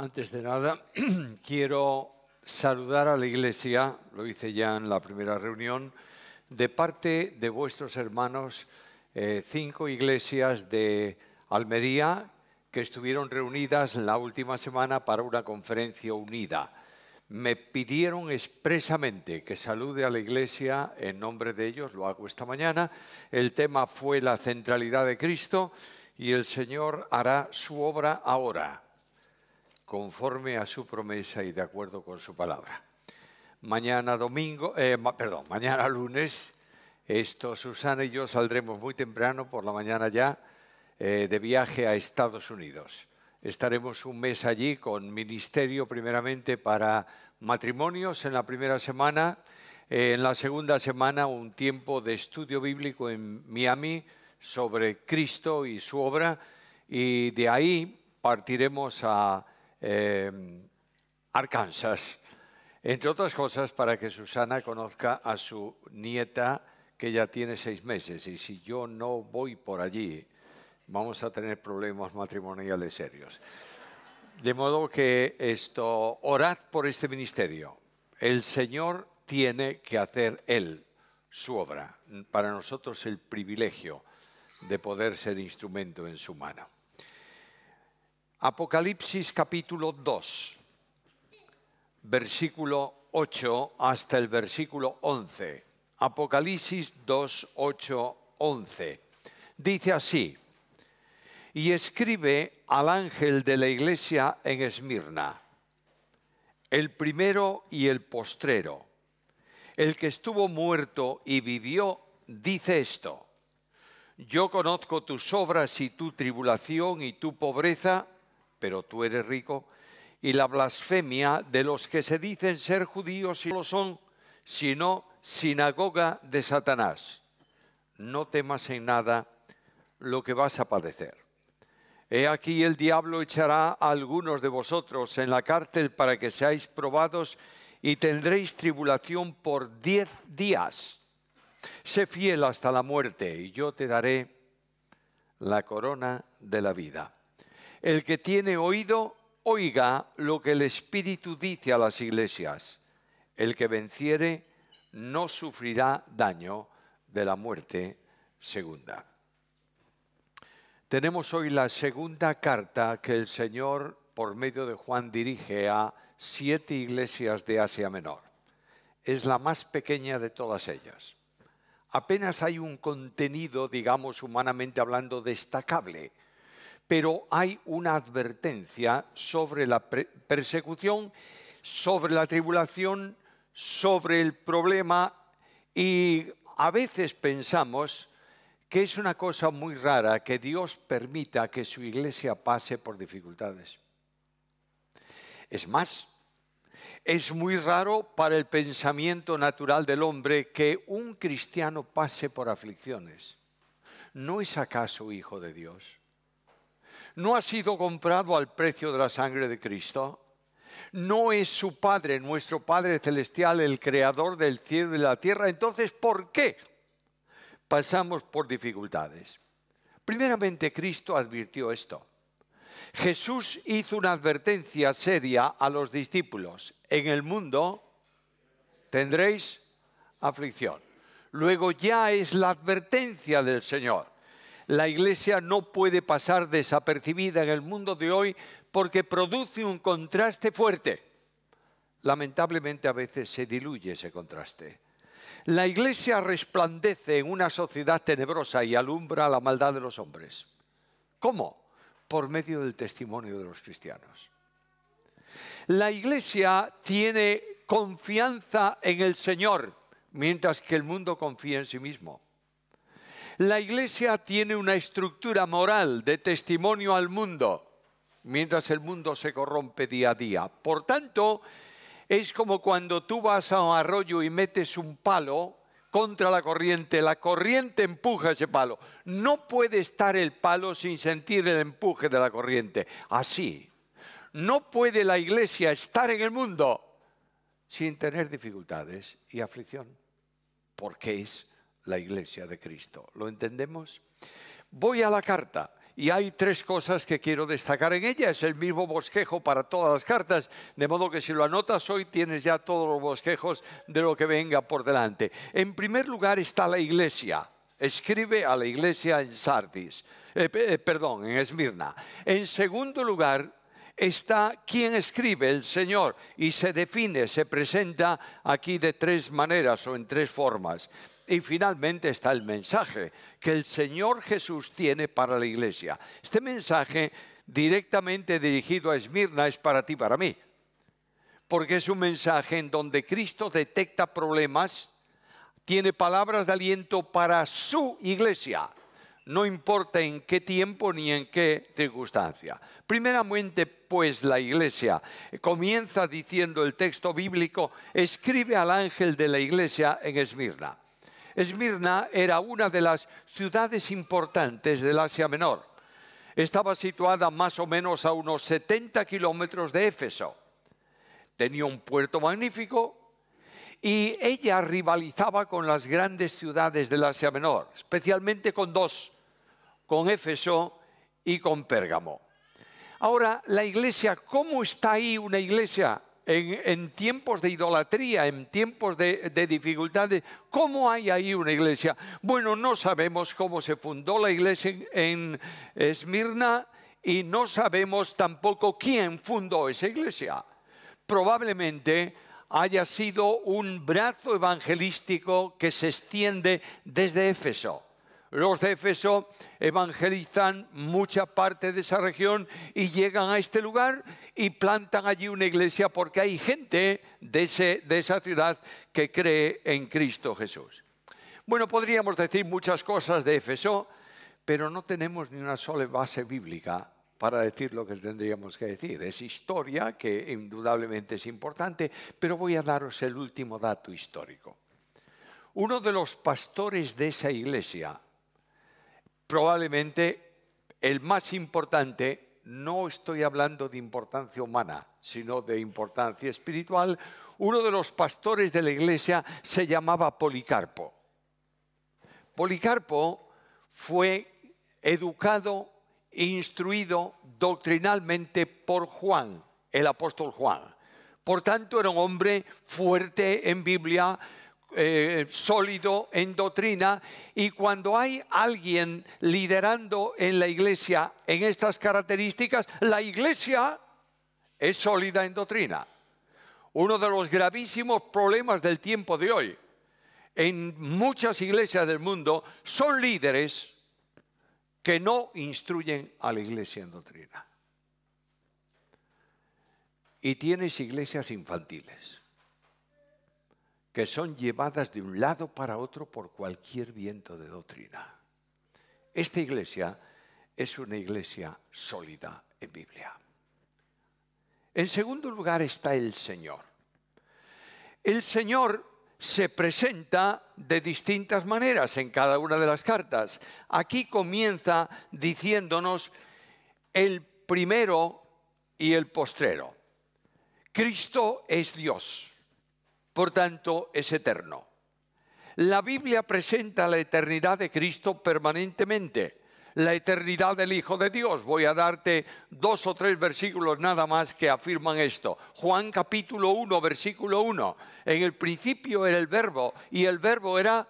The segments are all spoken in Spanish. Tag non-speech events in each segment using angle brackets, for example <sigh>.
Antes de nada, <clears throat> quiero saludar a la Iglesia, lo hice ya en la primera reunión, de parte de vuestros hermanos, eh, cinco iglesias de Almería que estuvieron reunidas la última semana para una conferencia unida. Me pidieron expresamente que salude a la Iglesia en nombre de ellos, lo hago esta mañana. El tema fue la centralidad de Cristo y el Señor hará su obra ahora conforme a su promesa y de acuerdo con su palabra. Mañana domingo, eh, perdón, mañana lunes, esto Susana y yo saldremos muy temprano por la mañana ya eh, de viaje a Estados Unidos. Estaremos un mes allí con ministerio primeramente para matrimonios en la primera semana, eh, en la segunda semana un tiempo de estudio bíblico en Miami sobre Cristo y su obra y de ahí partiremos a Em, Arkansas, entre otras cosas para que Susana conozca a su nieta que ya tiene seis meses y si yo no voy por allí vamos a tener problemas matrimoniales serios. De modo que esto, orad por este ministerio. El Señor tiene que hacer Él su obra. Para nosotros el privilegio de poder ser instrumento en su mano. Apocalipsis capítulo 2, versículo 8 hasta el versículo 11. Apocalipsis 2, 8, 11. Dice así, y escribe al ángel de la iglesia en Esmirna, el primero y el postrero, el que estuvo muerto y vivió, dice esto, yo conozco tus obras y tu tribulación y tu pobreza, pero tú eres rico, y la blasfemia de los que se dicen ser judíos no lo son, sino sinagoga de Satanás. No temas en nada lo que vas a padecer. He aquí el diablo echará a algunos de vosotros en la cárcel para que seáis probados y tendréis tribulación por diez días. Sé fiel hasta la muerte y yo te daré la corona de la vida. El que tiene oído, oiga lo que el Espíritu dice a las iglesias. El que venciere no sufrirá daño de la muerte segunda. Tenemos hoy la segunda carta que el Señor, por medio de Juan, dirige a siete iglesias de Asia Menor. Es la más pequeña de todas ellas. Apenas hay un contenido, digamos, humanamente hablando, destacable pero hay una advertencia sobre la persecución, sobre la tribulación, sobre el problema y a veces pensamos que es una cosa muy rara que Dios permita que su iglesia pase por dificultades. Es más, es muy raro para el pensamiento natural del hombre que un cristiano pase por aflicciones. ¿No es acaso hijo de Dios? no ha sido comprado al precio de la sangre de Cristo? ¿No es su Padre, nuestro Padre Celestial, el creador del cielo y de la tierra? Entonces, ¿por qué pasamos por dificultades? Primeramente, Cristo advirtió esto. Jesús hizo una advertencia seria a los discípulos. En el mundo tendréis aflicción. Luego ya es la advertencia del Señor. La iglesia no puede pasar desapercibida en el mundo de hoy porque produce un contraste fuerte. Lamentablemente a veces se diluye ese contraste. La iglesia resplandece en una sociedad tenebrosa y alumbra la maldad de los hombres. ¿Cómo? Por medio del testimonio de los cristianos. La iglesia tiene confianza en el Señor, mientras que el mundo confía en sí mismo. La iglesia tiene una estructura moral de testimonio al mundo, mientras el mundo se corrompe día a día. Por tanto, es como cuando tú vas a un arroyo y metes un palo contra la corriente, la corriente empuja ese palo. No puede estar el palo sin sentir el empuje de la corriente. Así, no puede la iglesia estar en el mundo sin tener dificultades y aflicción, porque es la iglesia de Cristo. ¿Lo entendemos? Voy a la carta. Y hay tres cosas que quiero destacar en ella. Es el mismo bosquejo para todas las cartas, de modo que si lo anotas hoy tienes ya todos los bosquejos de lo que venga por delante. En primer lugar está la iglesia. Escribe a la iglesia en Sardis, eh, eh, perdón, en Esmirna. En segundo lugar está quien escribe, el Señor, y se define, se presenta aquí de tres maneras o en tres formas. Y finalmente está el mensaje que el Señor Jesús tiene para la iglesia. Este mensaje directamente dirigido a Esmirna es para ti, para mí, porque es un mensaje en donde Cristo detecta problemas, tiene palabras de aliento para su iglesia, no importa en qué tiempo ni en qué circunstancia. Primeramente, pues la iglesia comienza diciendo el texto bíblico, escribe al ángel de la iglesia en Esmirna. Esmirna era una de las ciudades importantes del Asia Menor. Estaba situada más o menos a unos 70 kilómetros de Éfeso. Tenía un puerto magnífico y ella rivalizaba con las grandes ciudades del Asia Menor, especialmente con dos, con Éfeso y con Pérgamo. Ahora, la iglesia, ¿cómo está ahí una iglesia en, tiempos de idolatría, en tiempos de, dificultades. ¿Cómo hay ahí una iglesia? Bueno, no sabemos cómo se fundó la iglesia en, en Esmirna y no sabemos tampoco quién fundó esa iglesia. Probablemente haya sido un brazo evangelístico que se extiende desde Éfeso los de Éfeso evangelizan mucha parte de esa región y llegan a este lugar y plantan allí una iglesia porque hay gente de, esa ciudad que cree en Cristo Jesús. Bueno, podríamos decir muchas cosas de Efeso, pero no tenemos ni una sola base bíblica para decir lo que tendríamos que decir. Es historia, que indudablemente es importante, pero voy a daros el último dato histórico. Uno de los pastores de esa iglesia, probablemente el más importante, no estoy hablando de importancia humana, sino de importancia espiritual, uno de los pastores de la iglesia se llamaba Policarpo. Policarpo fue educado e instruido doctrinalmente por Juan, el apóstol Juan. Por tanto, era un hombre fuerte en Biblia, eh, sólido en doctrina y cuando hay alguien liderando en la iglesia en estas características, la iglesia es sólida en doctrina. Uno de los gravísimos problemas del tiempo de hoy en muchas iglesias del mundo son líderes que no instruyen a la iglesia en doctrina. Y tienes iglesias infantiles que son llevadas de un lado para otro por cualquier viento de doctrina. Esta iglesia es una iglesia sólida en Biblia. En segundo lugar está el Señor. El Señor se presenta de distintas maneras en cada una de las cartas. Aquí comienza diciéndonos el primero y el postrero. Cristo es Dios por tanto, es eterno. La Biblia presenta la eternidad de Cristo permanentemente, la eternidad del Hijo de Dios. Voy a darte dos o tres versículos nada más que afirman esto. Juan capítulo 1, versículo 1. En el principio era el verbo y el verbo era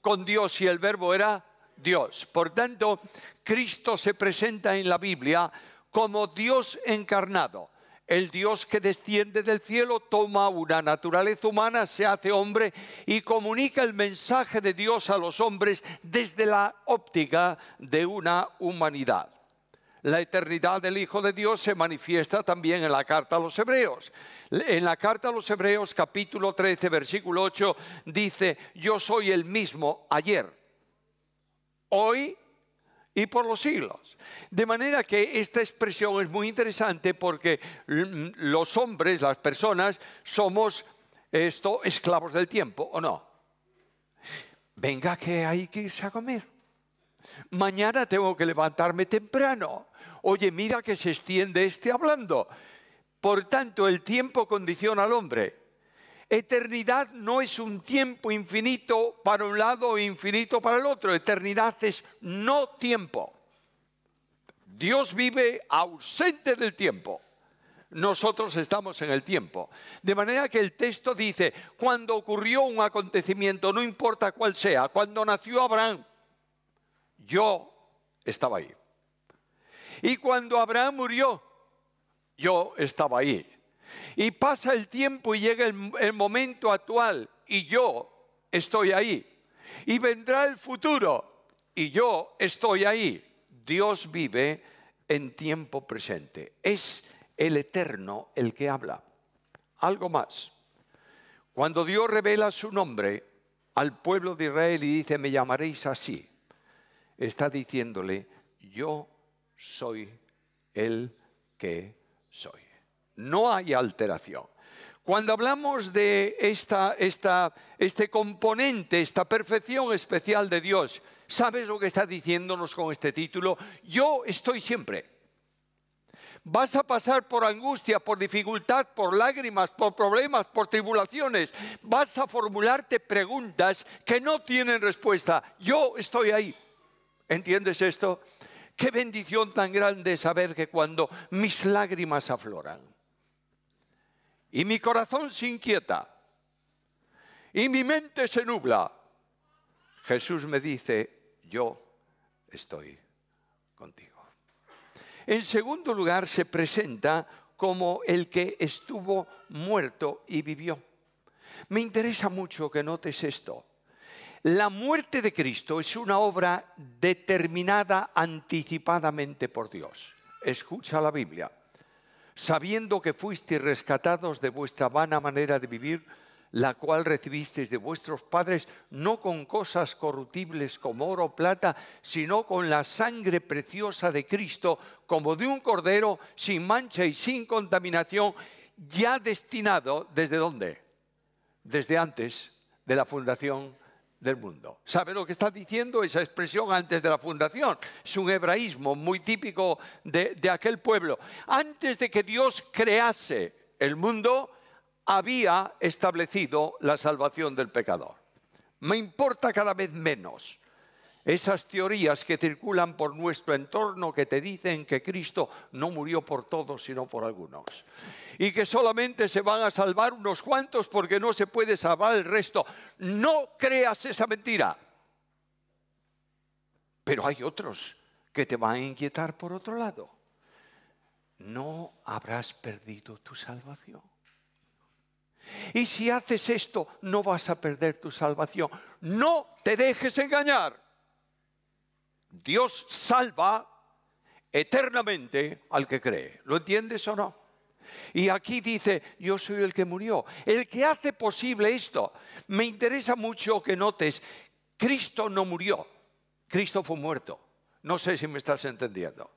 con Dios y el verbo era Dios. Por tanto, Cristo se presenta en la Biblia como Dios encarnado. El Dios que desciende del cielo toma una naturaleza humana, se hace hombre y comunica el mensaje de Dios a los hombres desde la óptica de una humanidad. La eternidad del Hijo de Dios se manifiesta también en la carta a los Hebreos. En la carta a los Hebreos capítulo 13 versículo 8 dice, yo soy el mismo ayer, hoy y por los siglos. De manera que esta expresión es muy interesante porque los hombres, las personas, somos esto, esclavos del tiempo, ¿o no? Venga que hay que irse a comer. Mañana tengo que levantarme temprano. Oye, mira que se extiende este hablando. Por tanto, el tiempo condiciona al hombre. Eternidad no es un tiempo infinito para un lado o e infinito para el otro. Eternidad es no tiempo. Dios vive ausente del tiempo. Nosotros estamos en el tiempo. De manera que el texto dice, cuando ocurrió un acontecimiento, no importa cuál sea, cuando nació Abraham, yo estaba ahí. Y cuando Abraham murió, yo estaba ahí. Y pasa el tiempo y llega el, momento actual y yo estoy ahí. Y vendrá el futuro y yo estoy ahí. Dios vive en tiempo presente. Es el eterno el que habla. Algo más. Cuando Dios revela su nombre al pueblo de Israel y dice, me llamaréis así, está diciéndole, yo soy el que soy. No hay alteración. Cuando hablamos de esta, este componente, esta perfección especial de Dios, ¿sabes lo que está diciéndonos con este título? Yo estoy siempre. Vas a pasar por angustia, por dificultad, por lágrimas, por problemas, por tribulaciones. Vas a formularte preguntas que no tienen respuesta. Yo estoy ahí. ¿Entiendes esto? Qué bendición tan grande saber que cuando mis lágrimas afloran, y mi corazón se inquieta y mi mente se nubla, Jesús me dice, yo estoy contigo. En segundo lugar, se presenta como el que estuvo muerto y vivió. Me interesa mucho que notes esto. La muerte de Cristo es una obra determinada anticipadamente por Dios. Escucha la Biblia sabiendo que fuisteis rescatados de vuestra vana manera de vivir, la cual recibisteis de vuestros padres, no con cosas corruptibles como oro o plata, sino con la sangre preciosa de Cristo, como de un cordero, sin mancha y sin contaminación, ya destinado desde dónde? Desde antes de la fundación del mundo. ¿Sabe lo que está diciendo esa expresión antes de la fundación? Es un hebraísmo muy típico de, de aquel pueblo. Antes de que Dios crease el mundo, había establecido la salvación del pecador. Me importa cada vez menos esas teorías que circulan por nuestro entorno que te dicen que Cristo no murió por todos, sino por algunos y que solamente se van a salvar unos cuantos porque no se puede salvar el resto. No creas esa mentira. Pero hay otros que te van a inquietar por otro lado. No habrás perdido tu salvación. Y si haces esto, no vas a perder tu salvación. No te dejes engañar. Dios salva eternamente al que cree. ¿Lo entiendes o no? Y aquí dice, yo soy el que murió, el que hace posible esto. Me interesa mucho que notes, Cristo no murió, Cristo fue muerto. No sé si me estás entendiendo.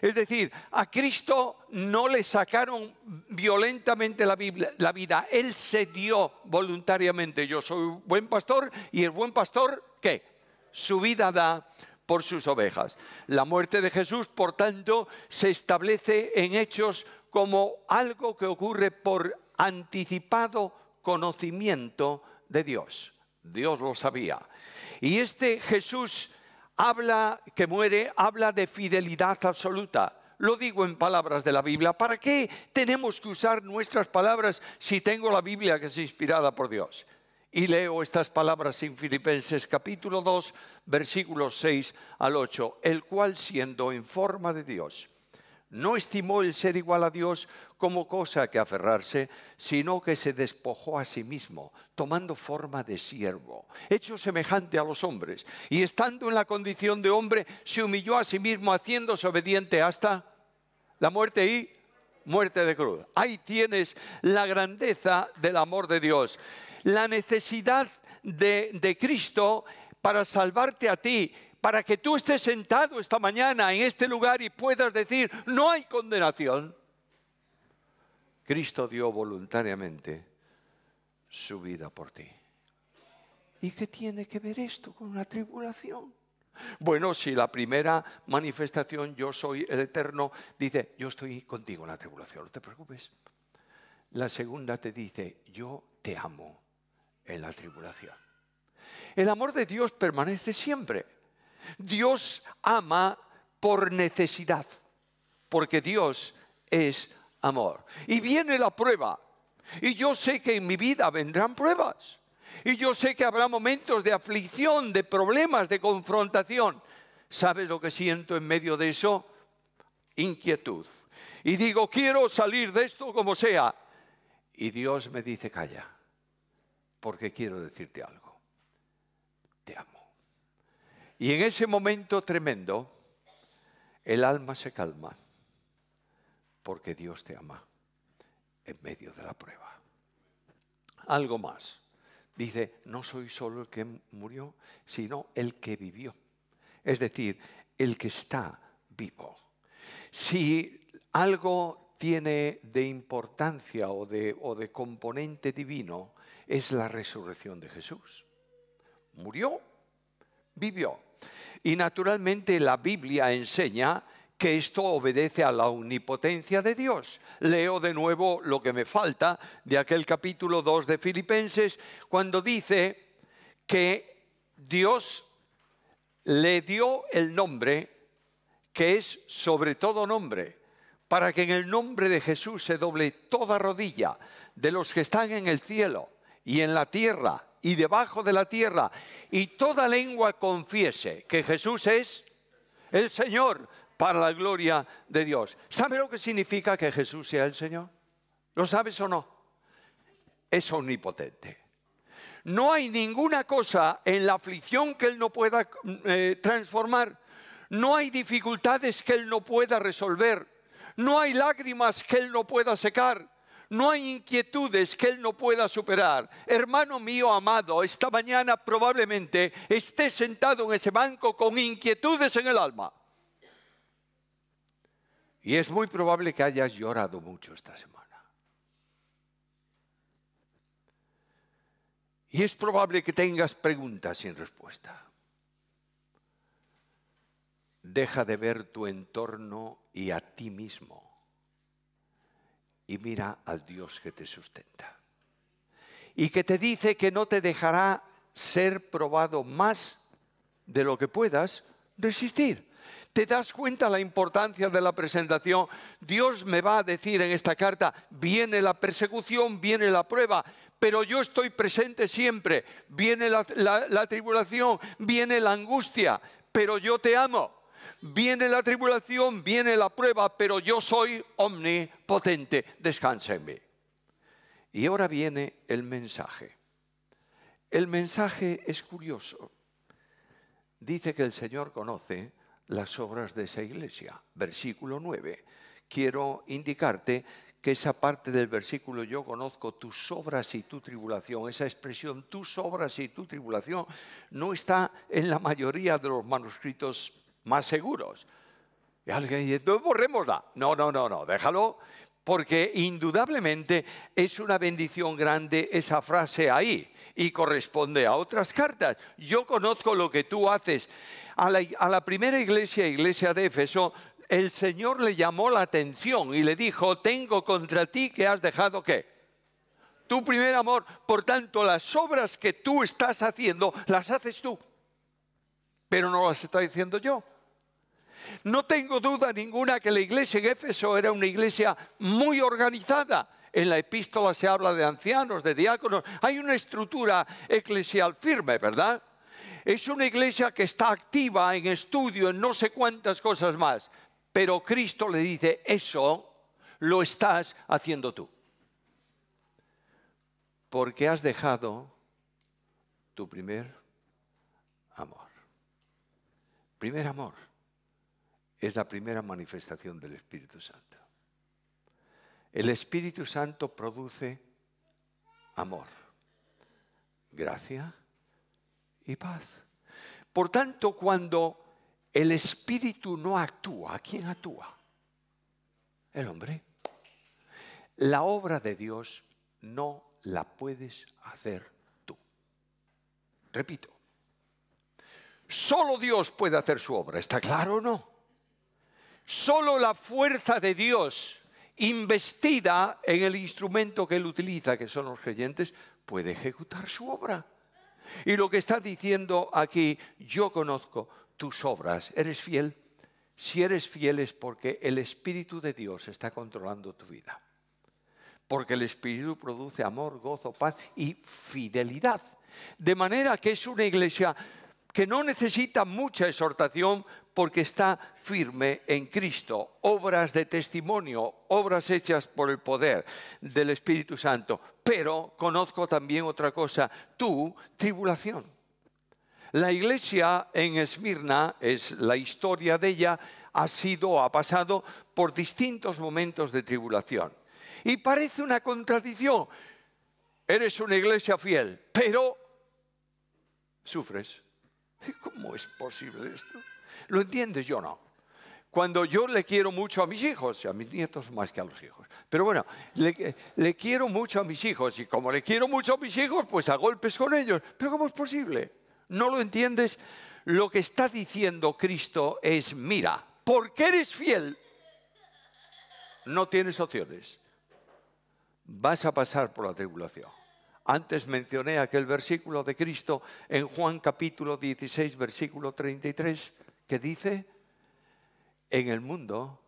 Es decir, a Cristo no le sacaron violentamente la, vida, Él se dio voluntariamente. Yo soy buen pastor y el buen pastor, ¿qué? Su vida da por sus ovejas. La muerte de Jesús, por tanto, se establece en hechos como algo que ocurre por anticipado conocimiento de Dios. Dios lo sabía. Y este Jesús habla que muere, habla de fidelidad absoluta. Lo digo en palabras de la Biblia. ¿Para qué tenemos que usar nuestras palabras si tengo la Biblia que es inspirada por Dios? Y leo estas palabras en Filipenses capítulo 2, versículos 6 al 8, el cual siendo en forma de Dios, no estimó el ser igual a Dios como cosa que aferrarse, sino que se despojó a sí mismo, tomando forma de siervo, hecho semejante a los hombres, y estando en la condición de hombre, se humilló a sí mismo, haciéndose obediente hasta la muerte y muerte de cruz. Ahí tienes la grandeza del amor de Dios, la necesidad de, Cristo para salvarte a ti para que tú estés sentado esta mañana en este lugar y puedas decir, no hay condenación. Cristo dio voluntariamente su vida por ti. ¿Y qué tiene que ver esto con la tribulación? Bueno, si la primera manifestación, yo soy el eterno, dice, yo estoy contigo en la tribulación, no te preocupes. La segunda te dice, yo te amo en la tribulación. El amor de Dios permanece siempre. Dios ama por necesidad, porque Dios es amor. Y viene la prueba. Y yo sé que en mi vida vendrán pruebas. Y yo sé que habrá momentos de aflicción, de problemas, de confrontación. ¿Sabes lo que siento en medio de eso? Inquietud. Y digo, quiero salir de esto como sea. Y Dios me dice, calla, porque quiero decirte algo. Te amo. Y en ese momento tremendo, el alma se calma, porque Dios te ama en medio de la prueba. Algo más. Dice, no soy solo el que murió, sino el que vivió. Es decir, el que está vivo. Si algo tiene de importancia o de, o de componente divino, es la resurrección de Jesús. Murió, vivió. Y naturalmente la Biblia enseña que esto obedece a la omnipotencia de Dios. Leo de nuevo lo que me falta de aquel capítulo 2 de Filipenses, cuando dice que Dios le dio el nombre que es sobre todo nombre, para que en el nombre de Jesús se doble toda rodilla de los que están en el cielo y en la tierra y debajo de la tierra, y toda lengua confiese que Jesús es el Señor para la gloria de Dios. ¿Sabe lo que significa que Jesús sea el Señor? ¿Lo sabes o no? Es omnipotente. No hay ninguna cosa en la aflicción que Él no pueda eh, transformar. No hay dificultades que Él no pueda resolver. No hay lágrimas que Él no pueda secar. No hay inquietudes que Él no pueda superar. Hermano mío amado, esta mañana probablemente esté sentado en ese banco con inquietudes en el alma. Y es muy probable que hayas llorado mucho esta semana. Y es probable que tengas preguntas sin respuesta. Deja de ver tu entorno y a ti mismo y mira al Dios que te sustenta. Y que te dice que no te dejará ser probado más de lo que puedas resistir. ¿Te das cuenta la importancia de la presentación? Dios me va a decir en esta carta, viene la persecución, viene la prueba, pero yo estoy presente siempre. Viene la, la tribulación, viene la angustia, pero yo te amo viene la tribulación, viene la prueba, pero yo soy omnipotente, descansa Y ahora viene el mensaje. El mensaje es curioso. Dice que el Señor conoce las obras de esa iglesia. Versículo 9. Quiero indicarte que esa parte del versículo yo conozco tus obras y tu tribulación, esa expresión tus obras y tu tribulación no está en la mayoría de los manuscritos más seguros. Y alguien dice, entonces borrémosla. No, no, no, no, déjalo, porque indudablemente es una bendición grande esa frase ahí y corresponde a otras cartas. Yo conozco lo que tú haces. A la, primera iglesia, iglesia de Éfeso, el Señor le llamó la atención y le dijo, tengo contra ti que has dejado qué? Tu primer amor, por tanto, las obras que tú estás haciendo, las haces tú, pero no las estoy diciendo yo. No tengo duda ninguna que la iglesia en Éfeso era una iglesia muy organizada. En la epístola se habla de ancianos, de diáconos. Hay una estructura eclesial firme, ¿verdad? Es una iglesia que está activa en estudio, en no sé cuántas cosas más. Pero Cristo le dice, eso lo estás haciendo tú. Porque has dejado tu primer amor. Primer amor es la primera manifestación del Espíritu Santo. El Espíritu Santo produce amor, gracia y paz. Por tanto, cuando el Espíritu no actúa, ¿quién actúa? El hombre. La obra de Dios no la puedes hacer tú. Repito, solo Dios puede hacer su obra, ¿está claro o no? Solo la fuerza de Dios investida en el instrumento que él utiliza, que son los creyentes, puede ejecutar su obra. Y lo que está diciendo aquí, yo conozco tus obras, ¿eres fiel? Si eres fiel es porque el Espíritu de Dios está controlando tu vida. Porque el Espíritu produce amor, gozo, paz y fidelidad. De manera que es una iglesia que no necesita mucha exhortación porque está firme en Cristo. Obras de testimonio, obras hechas por el poder del Espíritu Santo. Pero conozco también otra cosa, tu tribulación. La iglesia en Esmirna, es la historia de ella, ha sido, ha pasado por distintos momentos de tribulación. Y parece una contradicción. Eres una iglesia fiel, pero sufres. <laughs> ¿Cómo es posible esto? ¿Lo entiendes? Yo no. Cuando yo le quiero mucho a mis hijos, a mis nietos más que a los hijos. Pero bueno, le, quiero mucho a mis hijos y como le quiero mucho a mis hijos, pues a golpes con ellos. Pero ¿cómo es posible? ¿No lo entiendes? Lo que está diciendo Cristo es, mira, porque eres fiel, no tienes opciones. Vas a pasar por la tribulación. Antes mencioné aquel versículo de Cristo en Juan capítulo 16, versículo 33, que dice, en el mundo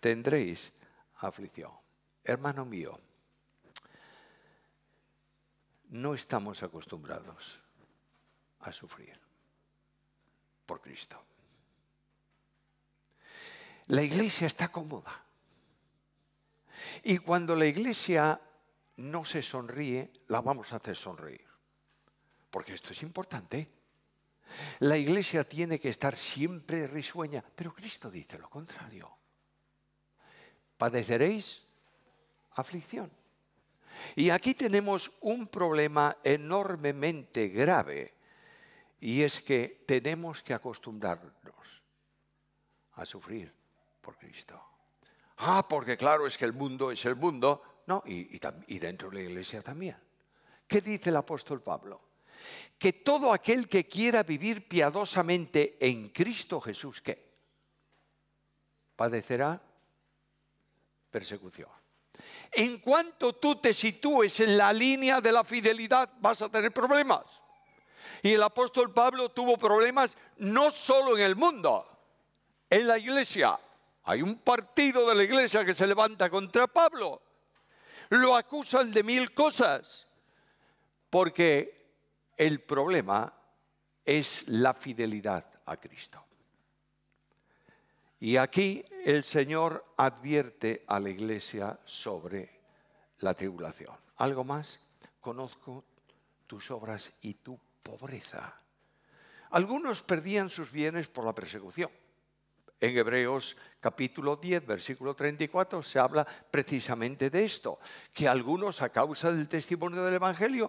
tendréis aflicción. Hermano mío, no estamos acostumbrados a sufrir por Cristo. La iglesia está cómoda. Y cuando la iglesia no se sonríe, la vamos a hacer sonreír. Porque esto es importante. La iglesia tiene que estar siempre risueña, pero Cristo dice lo contrario. Padeceréis aflicción. Y aquí tenemos un problema enormemente grave, y es que tenemos que acostumbrarnos a sufrir por Cristo. Ah, porque claro, es que el mundo es el mundo, no, y, y dentro de la iglesia también. ¿Qué dice el apóstol Pablo? Que todo aquel que quiera vivir piadosamente en Cristo Jesús, ¿qué? Padecerá persecución. En cuanto tú te sitúes en la línea de la fidelidad, vas a tener problemas. Y el apóstol Pablo tuvo problemas no solo en el mundo, en la iglesia. Hay un partido de la iglesia que se levanta contra Pablo lo acusan de mil cosas, porque el problema es la fidelidad a Cristo. Y aquí el Señor advierte a la iglesia sobre la tribulación. ¿Algo más? Conozco tus obras y tu pobreza. Algunos perdían sus bienes por la persecución. En Hebreos capítulo 10, versículo 34, se habla precisamente de esto, que algunos a causa del testimonio del Evangelio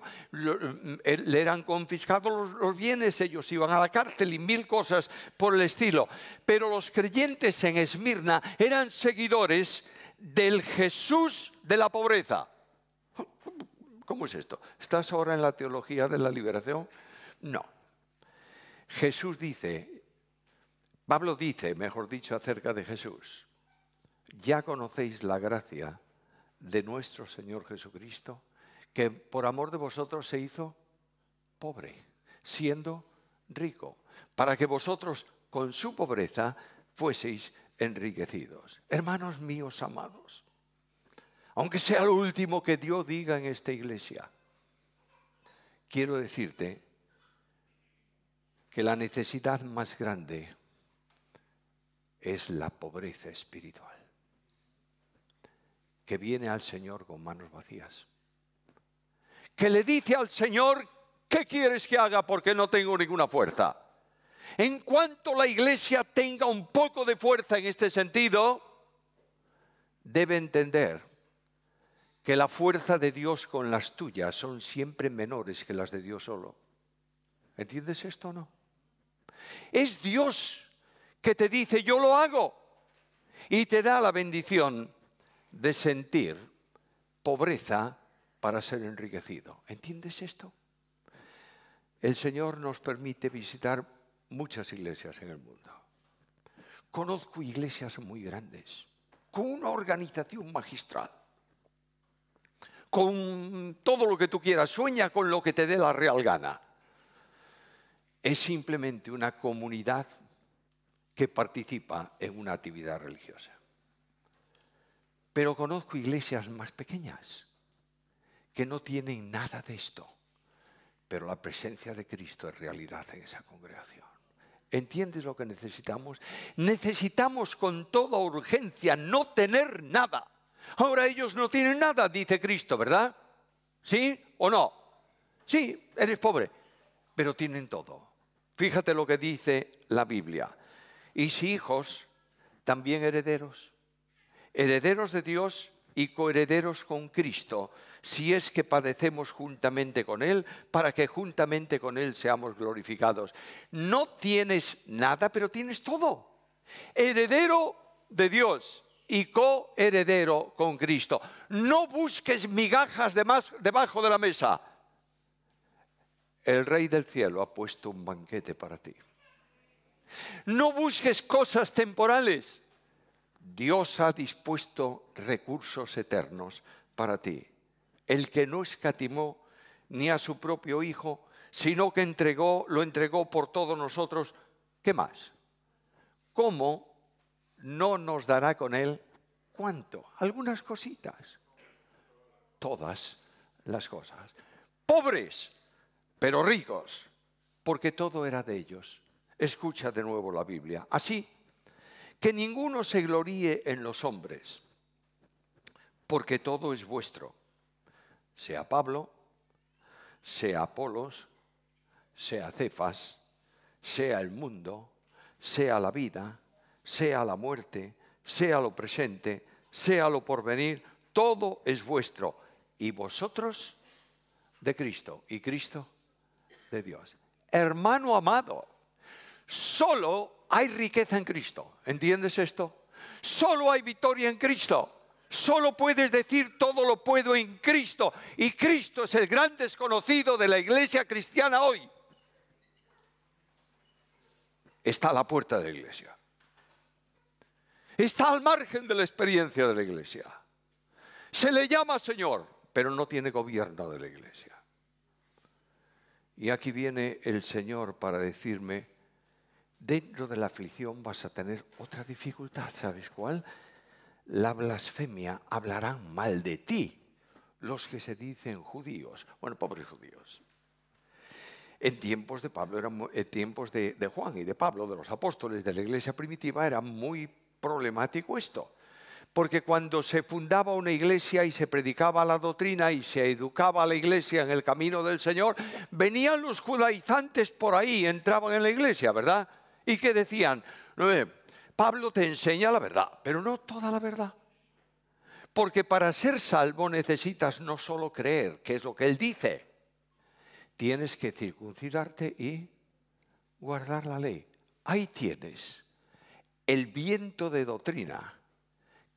eh, le eran confiscados los, bienes, ellos iban a la cárcel y mil cosas por el estilo. Pero los creyentes en Esmirna eran seguidores del Jesús de la pobreza. ¿Cómo es esto? ¿Estás ahora en la teología de la liberación? No. Jesús dice, Pablo dice, mejor dicho, acerca de Jesús, ya conocéis la gracia de nuestro Señor Jesucristo, que por amor de vosotros se hizo pobre, siendo rico, para que vosotros con su pobreza fueseis enriquecidos. Hermanos míos amados, aunque sea lo último que Dios diga en esta iglesia, quiero decirte que la necesidad más grande es la pobreza espiritual, que viene al Señor con manos vacías, que le dice al Señor, ¿qué quieres que haga porque no tengo ninguna fuerza? En cuanto la iglesia tenga un poco de fuerza en este sentido, debe entender que la fuerza de Dios con las tuyas son siempre menores que las de Dios solo. ¿Entiendes esto o no? Es Dios que te dice, yo lo hago, y te da la bendición de sentir pobreza para ser enriquecido. ¿Entiendes esto? El Señor nos permite visitar muchas iglesias en el mundo. Conozco iglesias muy grandes, con una organización magistral, con todo lo que tú quieras, sueña con lo que te dé la real gana. Es simplemente una comunidad que participa en una actividad religiosa. Pero conozco iglesias más pequeñas que no tienen nada de esto, pero la presencia de Cristo es realidad en esa congregación. ¿Entiendes lo que necesitamos? Necesitamos con toda urgencia no tener nada. Ahora ellos no tienen nada, dice Cristo, ¿verdad? ¿Sí o no? Sí, eres pobre, pero tienen todo. Fíjate lo que dice la Biblia y si hijos, también herederos, herederos de Dios y coherederos con Cristo, si es que padecemos juntamente con Él, para que juntamente con Él seamos glorificados. No tienes nada, pero tienes todo. Heredero de Dios y coheredero con Cristo. No busques migajas debajo de la mesa. El Rey del Cielo ha puesto un banquete para ti. No busques cosas temporales. Dios ha dispuesto recursos eternos para ti. El que no escatimó ni a su propio Hijo, sino que entregó, lo entregó por todos nosotros, ¿qué más? ¿Cómo no nos dará con él cuánto? Algunas cositas. Todas las cosas. Pobres, pero ricos, porque todo era de ellos. Escucha de nuevo la Biblia. Así que ninguno se gloríe en los hombres, porque todo es vuestro, sea Pablo, sea Apolos, sea Cefas, sea el mundo, sea la vida, sea la muerte, sea lo presente, sea lo porvenir, todo es vuestro. Y vosotros de Cristo y Cristo de Dios. Hermano amado, Solo hay riqueza en Cristo. ¿Entiendes esto? Solo hay victoria en Cristo. Solo puedes decir todo lo puedo en Cristo. Y Cristo es el gran desconocido de la iglesia cristiana hoy. Está a la puerta de la iglesia. Está al margen de la experiencia de la iglesia. Se le llama Señor, pero no tiene gobierno de la iglesia. Y aquí viene el Señor para decirme, dentro de la aflicción vas a tener otra dificultad, ¿sabes cuál? La blasfemia, hablarán mal de ti los que se dicen judíos. Bueno, pobres judíos. En tiempos de Pablo, eran, eh, tiempos de, de Juan y de Pablo, de los apóstoles de la iglesia primitiva, era muy problemático esto. Porque cuando se fundaba una iglesia y se predicaba la doctrina y se educaba a la iglesia en el camino del Señor, venían los judaizantes por ahí, entraban en la iglesia, ¿verdad? y que decían, eh, Pablo te enseña la verdad, pero no toda la verdad. Porque para ser salvo necesitas no solo creer, que es lo que él dice, tienes que circuncidarte y guardar la ley. Ahí tienes el viento de doctrina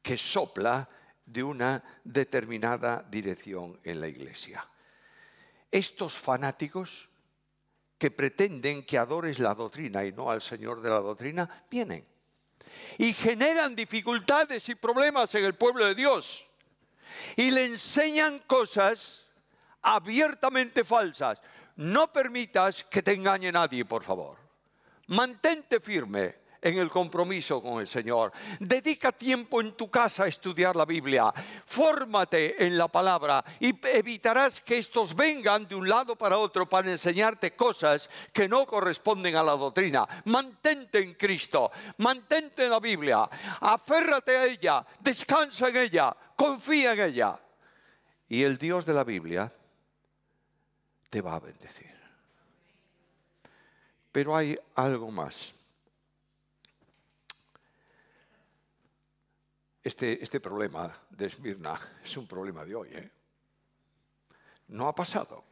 que sopla de una determinada dirección en la iglesia. Estos fanáticos que pretenden que adores la doctrina y no al Señor de la doctrina, vienen. Y generan dificultades y problemas en el pueblo de Dios. Y le enseñan cosas abiertamente falsas. No permitas que te engañe nadie, por favor. Mantente firme en el compromiso con el Señor. Dedica tiempo en tu casa a estudiar la Biblia. Fórmate en la palabra y evitarás que estos vengan de un lado para otro para enseñarte cosas que no corresponden a la doctrina. Mantente en Cristo, mantente en la Biblia, aférrate a ella, descansa en ella, confía en ella. Y el Dios de la Biblia te va a bendecir. Pero hay algo más. Este, este, problema de Esmirna es un problema de hoy. ¿eh? No ha pasado.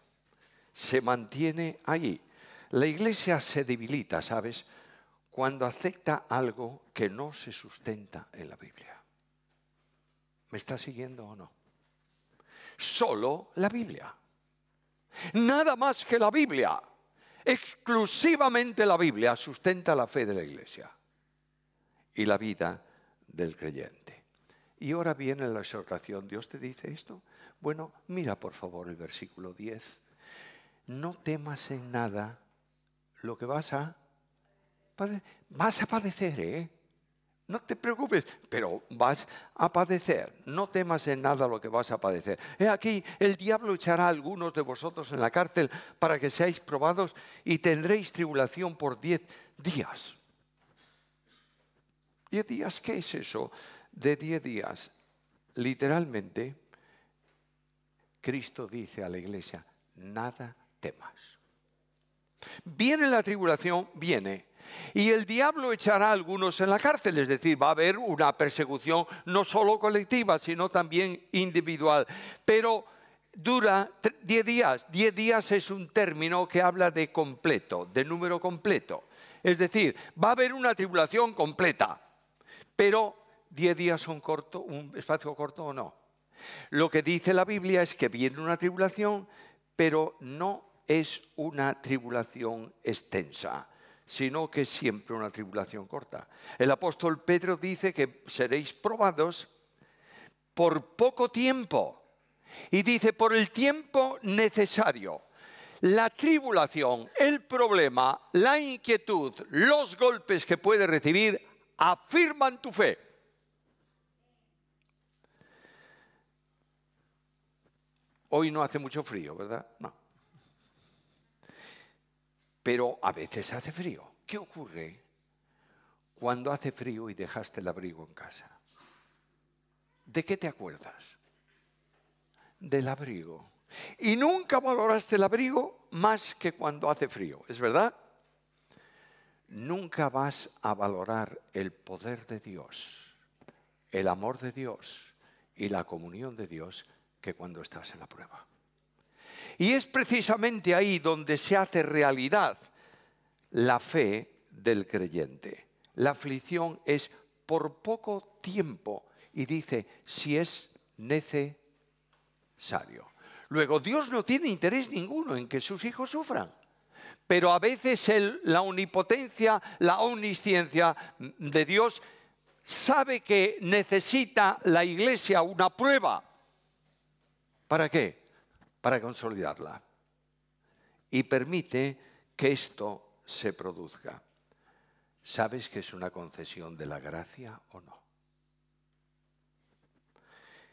Se mantiene allí. La iglesia se debilita, ¿sabes? Cuando acepta algo que no se sustenta en la Biblia. ¿Me está siguiendo o no? Solo la Biblia. Nada más que la Biblia. Exclusivamente la Biblia sustenta la fe de la iglesia y la vida del creyente. Y ahora viene la exhortación. ¿Dios te dice esto? Bueno, mira por favor el versículo 10. No temas en nada lo que vas a Vas a padecer, ¿eh? No te preocupes, pero vas a padecer. No temas en nada lo que vas a padecer. He aquí, el diablo echará a algunos de vosotros en la cárcel para que seáis probados y tendréis tribulación por diez días. ¿Diez días qué es eso? de diez días. Literalmente, Cristo dice a la iglesia, nada temas. Viene la tribulación, viene. Y el diablo echará a algunos en la cárcel, es decir, va a haber una persecución no solo colectiva, sino también individual. Pero dura 10 días. 10 días es un término que habla de completo, de número completo. Es decir, va a haber una tribulación completa, pero ¿Diez días son corto, un espacio corto o no? Lo que dice la Biblia es que viene una tribulación, pero no es una tribulación extensa, sino que es siempre una tribulación corta. El apóstol Pedro dice que seréis probados por poco tiempo. Y dice, por el tiempo necesario. La tribulación, el problema, la inquietud, los golpes que puede recibir afirman tu fe. Hoy no hace mucho frío, ¿verdad? No. Pero a veces hace frío. ¿Qué ocurre cuando hace frío y dejaste el abrigo en casa? ¿De qué te acuerdas? Del abrigo. Y nunca valoraste el abrigo más que cuando hace frío, ¿es verdad? Nunca vas a valorar el poder de Dios, el amor de Dios y la comunión de Dios que cuando estás en la prueba. Y es precisamente ahí donde se hace realidad la fe del creyente. La aflicción es por poco tiempo y dice si es necesario. Luego, Dios no tiene interés ninguno en que sus hijos sufran, pero a veces la omnipotencia, la omnisciencia de Dios sabe que necesita la iglesia una prueba ¿Para qué? Para consolidarla. Y permite que esto se produzca. ¿Sabes que es una concesión de la gracia o no?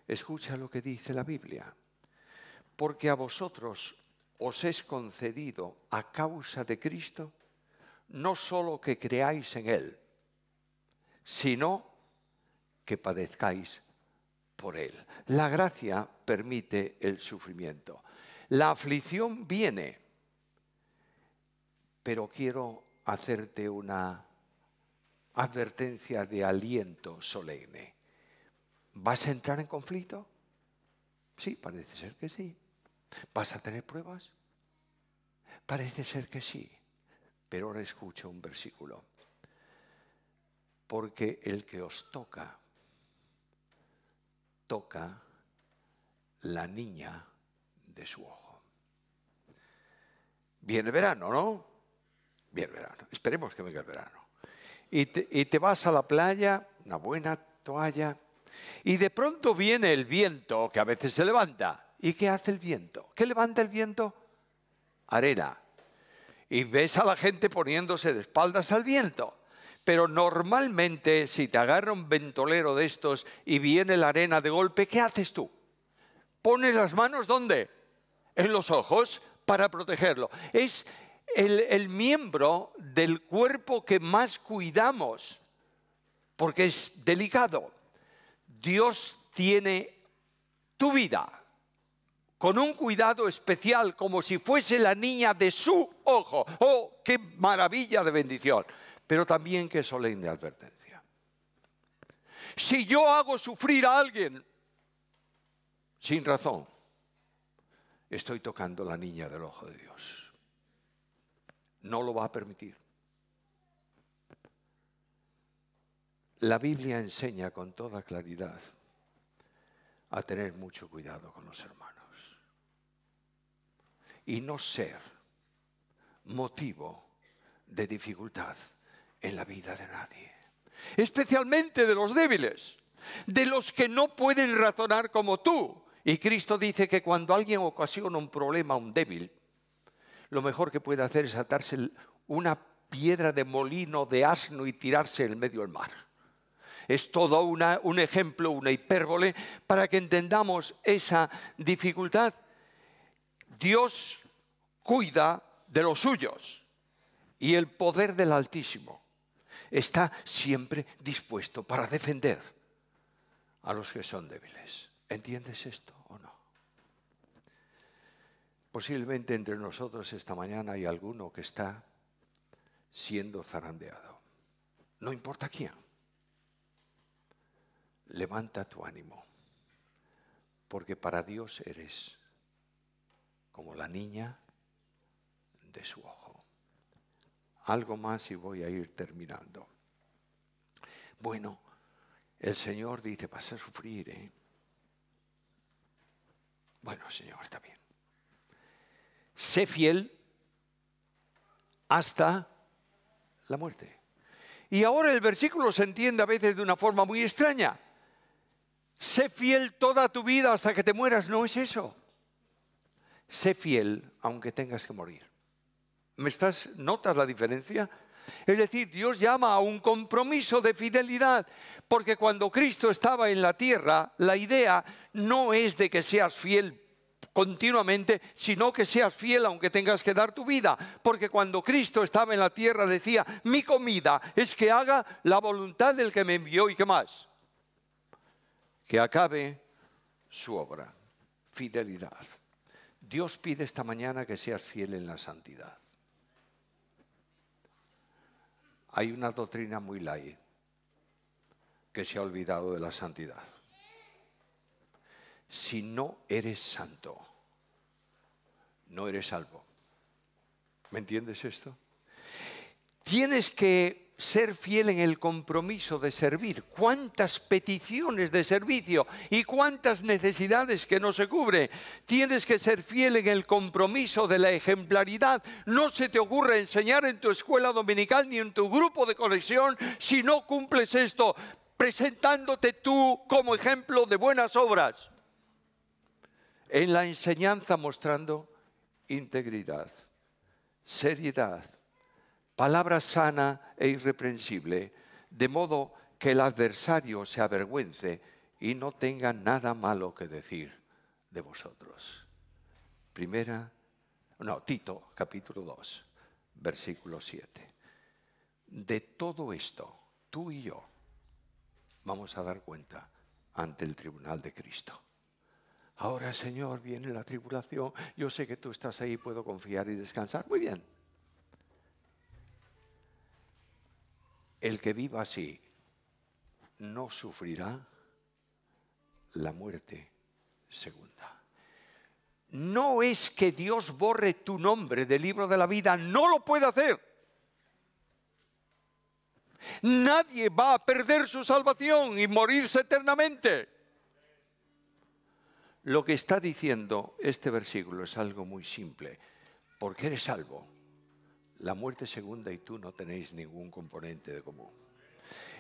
Escucha lo que dice la Biblia. Porque a vosotros os es concedido a causa de Cristo no solo que creáis en Él, sino que padezcáis por él. La gracia permite el sufrimiento. La aflicción viene, pero quiero hacerte una advertencia de aliento solemne. ¿Vas a entrar en conflicto? Sí, parece ser que sí. ¿Vas a tener pruebas? Parece ser que sí. Pero ahora escucho un versículo. Porque el que os toca toca la niña de su ojo. Viene verano, ¿no? Viene verano. Esperemos que venga el verano. Y te, y te vas a la playa, una buena toalla, y de pronto viene el viento que a veces se levanta. ¿Y qué hace el viento? ¿Qué levanta el viento? Arena. Y ves a la gente poniéndose de espaldas al viento. Pero normalmente si te agarra un ventolero de estos y viene la arena de golpe, ¿qué haces tú? Pones las manos ¿dónde? En los ojos para protegerlo. Es el, el miembro del cuerpo que más cuidamos porque es delicado. Dios tiene tu vida con un cuidado especial, como si fuese la niña de su ojo. ¡Oh, qué maravilla de bendición! pero también qué solemne advertencia. Si yo hago sufrir a alguien sin razón, estoy tocando la niña del ojo de Dios. No lo va a permitir. La Biblia enseña con toda claridad a tener mucho cuidado con los hermanos y no ser motivo de dificultad en la vida de nadie, especialmente de los débiles, de los que no pueden razonar como tú. Y Cristo dice que cuando alguien ocasiona un problema a un débil, lo mejor que puede hacer es atarse una piedra de molino de asno y tirarse en medio del mar. Es todo una, un ejemplo, una hipérbole, para que entendamos esa dificultad. Dios cuida de los suyos y el poder del Altísimo está siempre dispuesto para defender a los que son débiles. ¿Entiendes esto o no? Posiblemente entre nosotros esta mañana hay alguno que está siendo zarandeado. No importa quién. Levanta tu ánimo, porque para Dios eres como la niña de su ojo algo más y voy a ir terminando. Bueno, el Señor dice, vas a sufrir, ¿eh?". Bueno, Señor, está bien. Sé fiel hasta la muerte. Y ahora el versículo se entiende a veces de una forma muy extraña. Sé fiel toda tu vida hasta que te mueras. No es eso. Sé fiel aunque tengas que morir. ¿Me estás, notas la diferencia? Es decir, Dios llama a un compromiso de fidelidad, porque cuando Cristo estaba en la tierra, la idea no es de que seas fiel continuamente, sino que seas fiel aunque tengas que dar tu vida. Porque cuando Cristo estaba en la tierra decía, mi comida es que haga la voluntad del que me envió y qué más. Que acabe su obra. Fidelidad. Dios pide esta mañana que seas fiel en la santidad. hay una doctrina muy light que se ha olvidado de la santidad. Si no eres santo, no eres salvo. ¿Me entiendes esto? Tienes que ser fiel en el compromiso de servir. Cuántas peticiones de servicio y cuántas necesidades que no se cubre. Tienes que ser fiel en el compromiso de la ejemplaridad. No se te ocurre enseñar en tu escuela dominical ni en tu grupo de colección si no cumples esto, presentándote tú como ejemplo de buenas obras. En la enseñanza mostrando integridad, seriedad, palabra sana e irreprensible, de modo que el adversario se avergüence y no tenga nada malo que decir de vosotros. Primera, no, Tito, capítulo 2, versículo 7. De todo esto, tú y yo vamos a dar cuenta ante el tribunal de Cristo. Ahora, Señor, viene la tribulación, yo sé que tú estás ahí, puedo confiar y descansar. Muy bien, El que viva así no sufrirá la muerte segunda. No es que Dios borre tu nombre del libro de la vida, no lo puede hacer. Nadie va a perder su salvación y morirse eternamente. Lo que está diciendo este versículo es algo muy simple. Porque eres salvo, la muerte segunda y tú no tenéis ningún componente de común.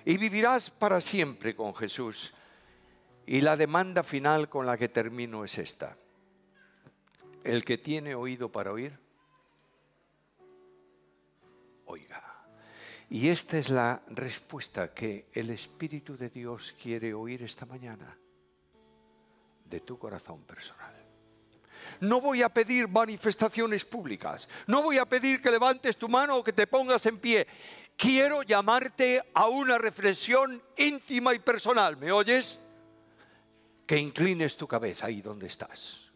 Y vivirás para siempre con Jesús. Y la demanda final con la que termino es esta. El que tiene oído para oír, oiga. Y esta es la respuesta que el Espíritu de Dios quiere oír esta mañana de tu corazón personal no voy a pedir manifestaciones públicas, no voy a pedir que levantes tu mano o que te pongas en pie. Quiero llamarte a una reflexión íntima y personal, ¿me oyes? Que inclines tu cabeza ahí donde estás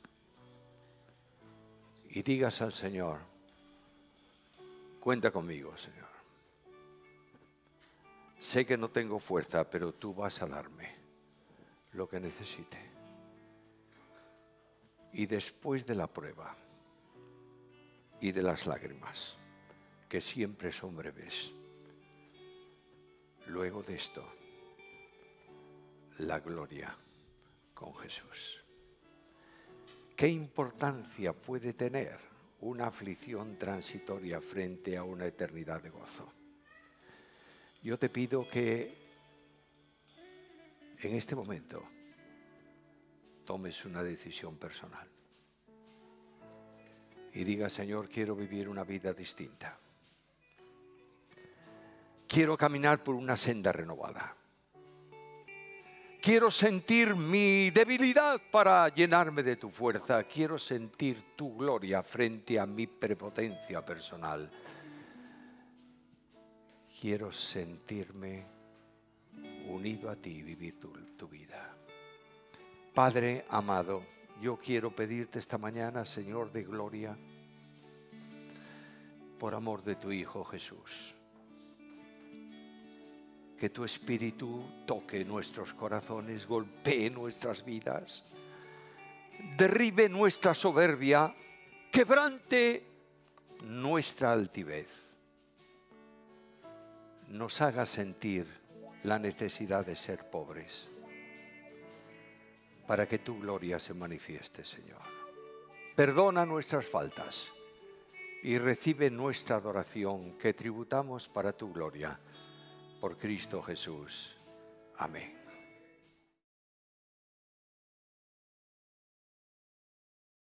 y digas al Señor, cuenta conmigo, Señor. Sé que no tengo fuerza, pero tú vas a darme lo que necesite. Y después de la prueba y de las lágrimas, que siempre son breves, luego de esto, la gloria con Jesús. ¿Qué importancia puede tener una aflicción transitoria frente a una eternidad de gozo? Yo te pido que en este momento tomes una decisión personal y diga, Señor, quiero vivir una vida distinta. Quiero caminar por una senda renovada. Quiero sentir mi debilidad para llenarme de tu fuerza. Quiero sentir tu gloria frente a mi prepotencia personal. Quiero sentirme unido a ti y vivir tu, tu vida. Padre amado, yo quiero pedirte esta mañana, Señor de gloria, por amor de tu Hijo Jesús, que tu Espíritu toque nuestros corazones, golpee nuestras vidas, derribe nuestra soberbia, quebrante nuestra altivez, nos haga sentir la necesidad de ser pobres para que tu gloria se manifieste, Señor. Perdona nuestras faltas y recibe nuestra adoración que tributamos para tu gloria. Por Cristo Jesús. Amén.